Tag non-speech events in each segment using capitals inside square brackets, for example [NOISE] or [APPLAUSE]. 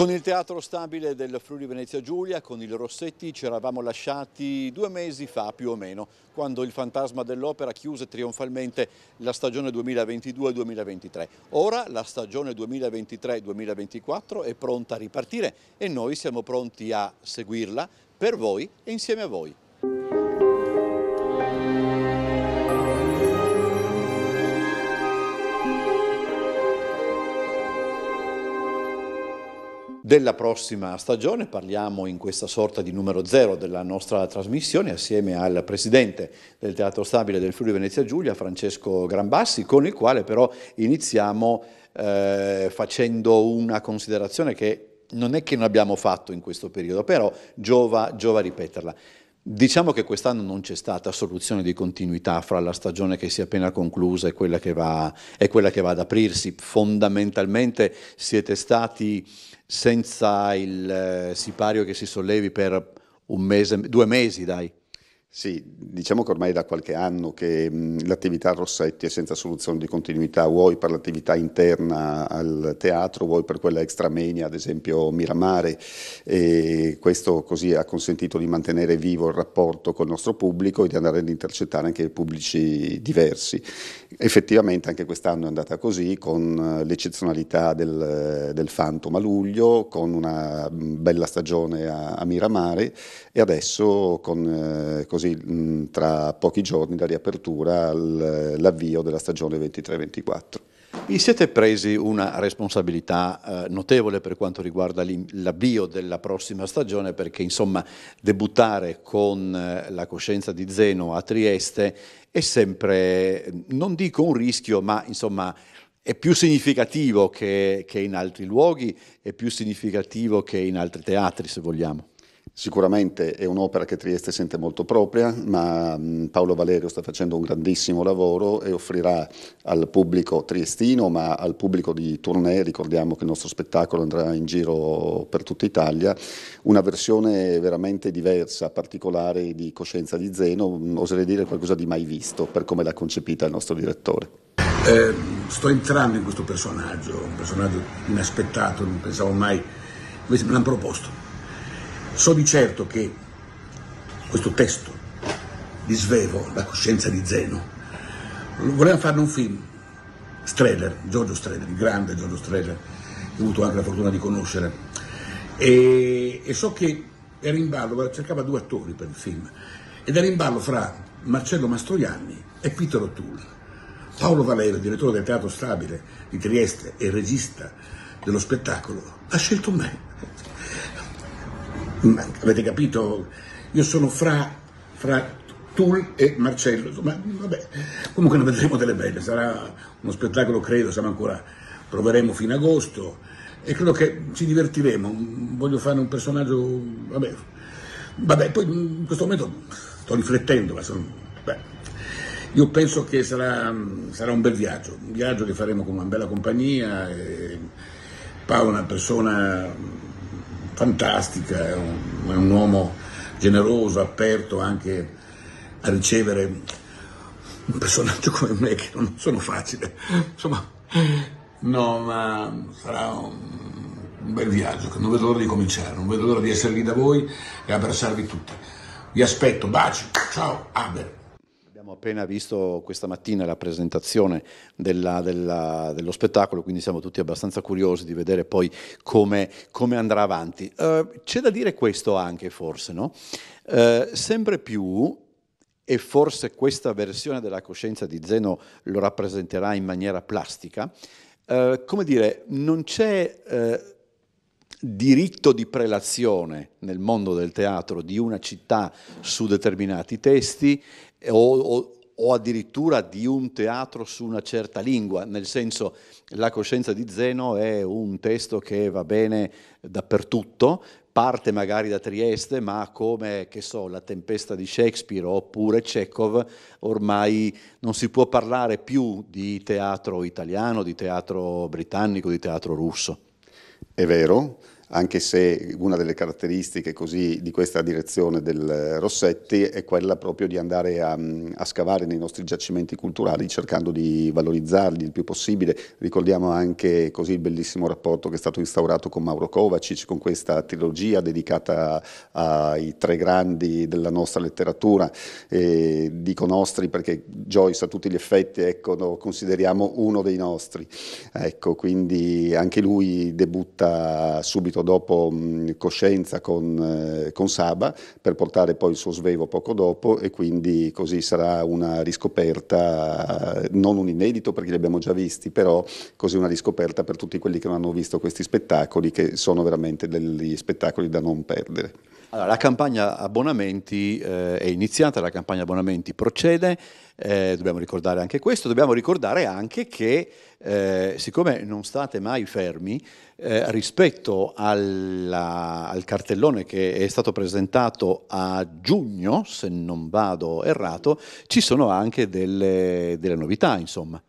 Con il teatro stabile del Friuli Venezia Giulia, con il Rossetti, ci eravamo lasciati due mesi fa più o meno, quando il fantasma dell'opera chiuse trionfalmente la stagione 2022-2023. Ora la stagione 2023-2024 è pronta a ripartire e noi siamo pronti a seguirla per voi e insieme a voi. della prossima stagione. Parliamo in questa sorta di numero zero della nostra trasmissione assieme al presidente del Teatro Stabile del Friuli Venezia Giulia, Francesco Grambassi, con il quale però iniziamo eh, facendo una considerazione che non è che non abbiamo fatto in questo periodo, però giova, giova ripeterla. Diciamo che quest'anno non c'è stata soluzione di continuità fra la stagione che si è appena conclusa e quella che va, quella che va ad aprirsi. Fondamentalmente siete stati senza il eh, sipario che si sollevi per un mese, due mesi dai. Sì, diciamo che ormai è da qualche anno che l'attività Rossetti è senza soluzione di continuità, vuoi per l'attività interna al teatro, vuoi per quella extramenia, ad esempio Miramare, e questo così ha consentito di mantenere vivo il rapporto col nostro pubblico e di andare ad intercettare anche pubblici diversi effettivamente anche quest'anno è andata così, con eh, l'eccezionalità del, eh, del Phantom a luglio, con una mm, bella stagione a, a Miramare e adesso con, eh, così, mm, tra pochi giorni la riapertura, l'avvio della stagione 23-24. Vi siete presi una responsabilità eh, notevole per quanto riguarda l'avvio della prossima stagione perché insomma debuttare con eh, la coscienza di Zeno a Trieste è sempre, non dico un rischio, ma insomma è più significativo che, che in altri luoghi, è più significativo che in altri teatri se vogliamo. Sicuramente è un'opera che Trieste sente molto propria, ma Paolo Valerio sta facendo un grandissimo lavoro e offrirà al pubblico triestino, ma al pubblico di tournée, ricordiamo che il nostro spettacolo andrà in giro per tutta Italia, una versione veramente diversa, particolare di Coscienza di Zeno, oserei dire qualcosa di mai visto per come l'ha concepita il nostro direttore. Eh, sto entrando in questo personaggio, un personaggio inaspettato, non pensavo mai, invece me l'hanno proposto So di certo che questo testo di Svevo, La coscienza di Zeno, volevamo farne un film, Streller, Giorgio Streller, il grande Giorgio Streller, che ho avuto anche la fortuna di conoscere, e, e so che era in ballo, cercava due attori per il film, ed era in ballo fra Marcello Mastroianni e Peter O'Toole. Paolo Valero, direttore del Teatro Stabile di Trieste e regista dello spettacolo, ha scelto me ma, avete capito? Io sono fra, fra Tull e Marcello, ma vabbè, comunque ne vedremo delle belle, sarà uno spettacolo, credo, siamo ancora, proveremo fino agosto e credo che ci divertiremo, voglio fare un personaggio, vabbè, vabbè poi in questo momento sto riflettendo, ma sono, beh, io penso che sarà, sarà, un bel viaggio, un viaggio che faremo con una bella compagnia, Paolo è una persona fantastica, è un, è un uomo generoso, aperto anche a ricevere un personaggio [LAUGHS] come me che non sono facile. Insomma, no, ma sarà un, un bel viaggio che non vedo l'ora di cominciare, non vedo l'ora di essere lì da voi e abbracciarvi tutti. Vi aspetto, baci, ciao, Abel. Abbiamo appena visto questa mattina la presentazione della, della, dello spettacolo, quindi siamo tutti abbastanza curiosi di vedere poi come, come andrà avanti. Uh, c'è da dire questo anche forse, no? Uh, sempre più e forse questa versione della coscienza di Zeno lo rappresenterà in maniera plastica, eh, come dire, non c'è eh, diritto di prelazione nel mondo del teatro di una città su determinati testi, o, o, o addirittura di un teatro su una certa lingua, nel senso la coscienza di Zeno è un testo che va bene dappertutto, parte magari da Trieste, ma come, che so, la tempesta di Shakespeare oppure Chekhov, ormai non si può parlare più di teatro italiano, di teatro britannico, di teatro russo. È vero, anche se una delle caratteristiche così di questa direzione del eh, Rossetti è quella proprio di andare a, mm, a scavare nei nostri giacimenti culturali cercando di valorizzarli il più possibile. Ricordiamo anche così il bellissimo rapporto che è stato instaurato con Mauro Kovacic, con questa trilogia dedicata ai tre grandi della nostra letteratura, e dico nostri perché Joyce a tutti gli effetti ecco, lo consideriamo uno dei nostri, ecco, quindi anche lui debutta subito subito dopo mh, Coscienza con, eh, con, Saba per portare poi il suo svevo poco dopo e quindi così sarà una riscoperta, non un inedito perché li abbiamo già visti, però così una riscoperta per tutti quelli che non hanno visto questi spettacoli che sono veramente degli spettacoli da non perdere. Allora, la campagna abbonamenti eh, è iniziata, la campagna abbonamenti procede, eh, dobbiamo ricordare anche questo, dobbiamo ricordare anche che eh, siccome non state mai fermi eh, rispetto alla, al cartellone che è stato presentato a giugno, se non vado errato, ci sono anche delle, delle novità, insomma.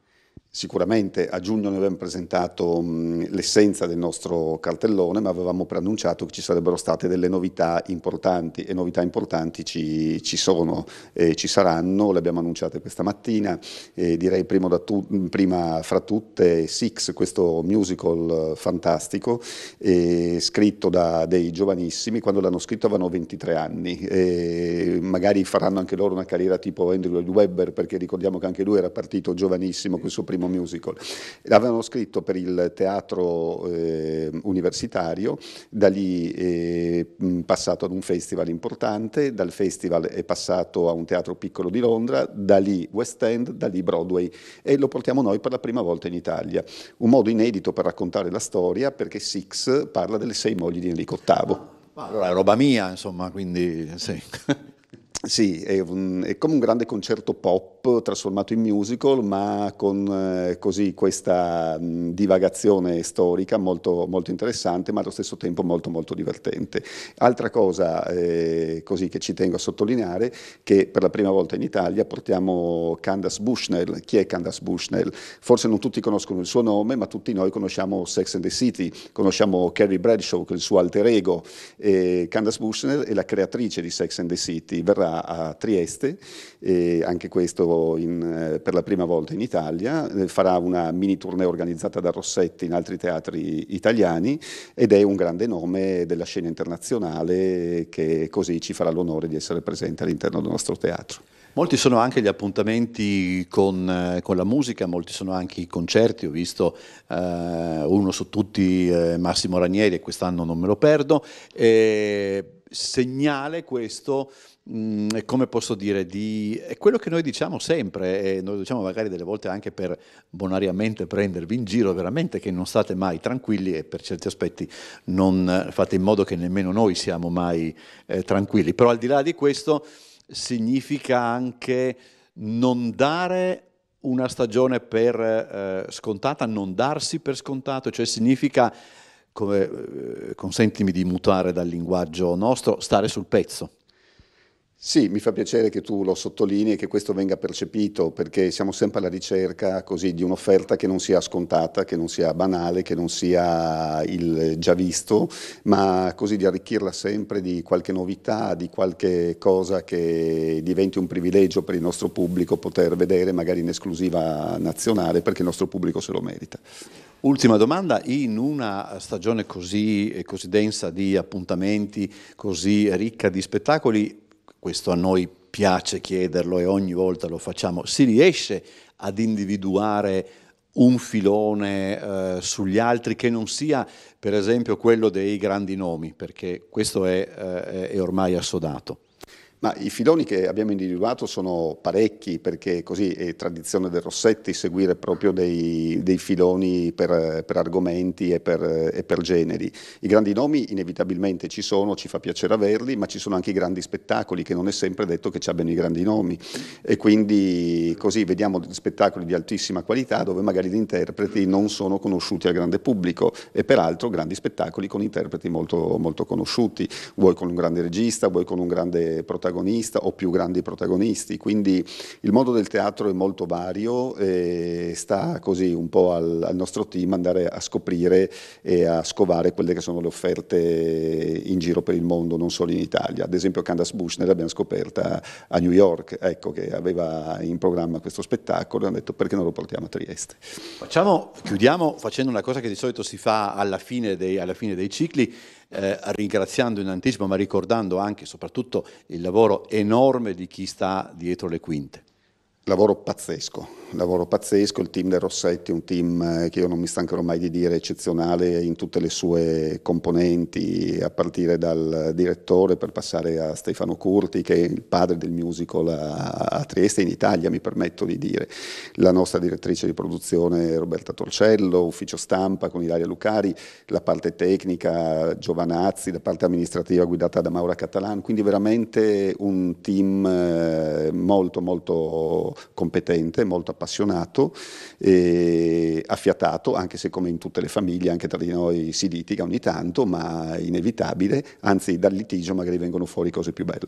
Sicuramente a giugno noi abbiamo presentato l'essenza del nostro cartellone, ma avevamo preannunciato che ci sarebbero state delle novità importanti e novità importanti ci, ci sono e ci saranno, le abbiamo annunciate questa mattina, e direi tu, prima fra tutte Six, questo musical fantastico, scritto da dei giovanissimi, quando l'hanno scritto avevano 23 anni, magari faranno anche loro una carriera tipo Andrew Lloyd Webber, perché ricordiamo che anche lui era partito giovanissimo con il suo primo primo musical. L'avevano scritto per il teatro eh, universitario, da lì è eh, passato ad un festival importante, dal festival è passato a un teatro piccolo di Londra, da lì West End, da lì Broadway e lo portiamo noi per la prima volta in Italia. Un modo inedito per raccontare la storia perché Six parla delle sei mogli di Enrico VIII. Allora, è roba mia, insomma, quindi sì. Sì, è, un, è, come un grande concerto pop trasformato in musical, ma con eh, così questa mh, mm, divagazione storica molto, molto, interessante, ma allo stesso tempo molto molto divertente. Altra cosa eh, così che ci tengo a sottolineare, è che per la prima volta in Italia portiamo Candace Bushnell. Chi è Candace Bushnell? Forse non tutti conoscono il suo nome, ma tutti noi conosciamo Sex and the City, conosciamo Carrie Bradshaw, il suo alter ego. Eh, Candace Bushnell è la creatrice di Sex and the City, verrà a Trieste, anche questo in, eh, per la prima volta in Italia, eh, farà una mini tournée organizzata da Rossetti in altri teatri italiani ed è un grande nome della scena internazionale che così ci farà l'onore di essere presente all'interno del nostro teatro. Molti sono anche gli appuntamenti con, eh, con, la musica, molti sono anche i concerti, ho visto eh, uno su tutti eh, Massimo Ranieri e quest'anno non me lo perdo. E segnale questo, mh, mm, come posso dire, di, è quello che noi diciamo sempre, e noi diciamo magari delle volte anche per bonariamente prendervi in giro, veramente che non state mai tranquilli e per certi aspetti non eh, fate in modo che nemmeno noi siamo mai eh, tranquilli. Però al di là di questo significa anche non dare una stagione per eh, scontata, non darsi per scontato, cioè significa come, eh, consentimi di mutare dal linguaggio nostro, stare sul pezzo. Sì, mi fa piacere che tu lo sottolinei e che questo venga percepito, perché siamo sempre alla ricerca così, di un'offerta che non sia scontata, che non sia banale, che non sia il già visto, ma così di arricchirla sempre di qualche novità, di qualche cosa che diventi un privilegio per il nostro pubblico poter vedere magari in esclusiva nazionale, perché il nostro pubblico se lo merita. Ultima domanda, in una stagione così, eh, così densa di appuntamenti, così ricca di spettacoli, questo a noi piace chiederlo e ogni volta lo facciamo, si riesce ad individuare un filone eh, sugli altri che non sia per esempio quello dei grandi nomi, perché questo è, eh, è ormai assodato. Ma i filoni che abbiamo individuato sono parecchi, perché così è tradizione del Rossetti seguire proprio dei, dei filoni per, per argomenti e per, e per, generi. I grandi nomi inevitabilmente ci sono, ci fa piacere averli, ma ci sono anche i grandi spettacoli, che non è sempre detto che ci abbiano i grandi nomi. E quindi così vediamo spettacoli di altissima qualità dove magari gli interpreti non sono conosciuti al grande pubblico e peraltro grandi spettacoli con interpreti molto, molto conosciuti, vuoi con un grande regista, vuoi con un grande protagonista protagonista o più grandi protagonisti, quindi il mondo del teatro è molto vario e sta così un po' al, al nostro team andare a scoprire e a scovare quelle che sono le offerte in giro per il mondo, non solo in Italia. Ad esempio Candace Bushner l'abbiamo scoperta a New York, ecco, che aveva in programma questo spettacolo e hanno detto perché non lo portiamo a Trieste. Facciamo, chiudiamo facendo una cosa che di solito si fa alla fine dei, alla fine dei cicli, eh, ringraziando in anticipo ma ricordando anche e soprattutto il lavoro enorme di chi sta dietro le quinte. Lavoro pazzesco, lavoro pazzesco, il team del Rossetti è un team eh, che io non mi stancherò mai di dire eccezionale in tutte le sue componenti, a partire dal direttore per passare a Stefano Curti che è il padre del musical a, Trieste in Italia mi permetto di dire, la nostra direttrice di produzione Roberta Torcello, ufficio stampa con Ilaria Lucari, la parte tecnica Giovanazzi, la parte amministrativa guidata da Maura Catalan, quindi veramente un team eh, molto molto competente, molto appassionato, e affiatato, anche se come in tutte le famiglie, anche tra di noi si litiga ogni tanto, ma inevitabile, anzi dal litigio magari vengono fuori cose più belle.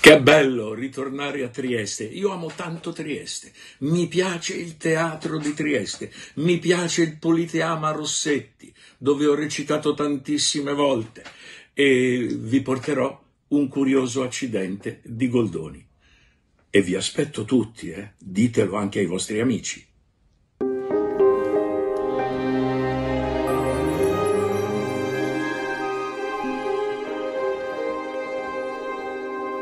Che bello ritornare a Trieste. Io amo tanto Trieste. Mi piace il teatro di Trieste. Mi piace il Politeama Rossetti, dove ho recitato tantissime volte. E vi porterò un curioso accidente di Goldoni e vi aspetto tutti, eh? ditelo anche ai vostri amici.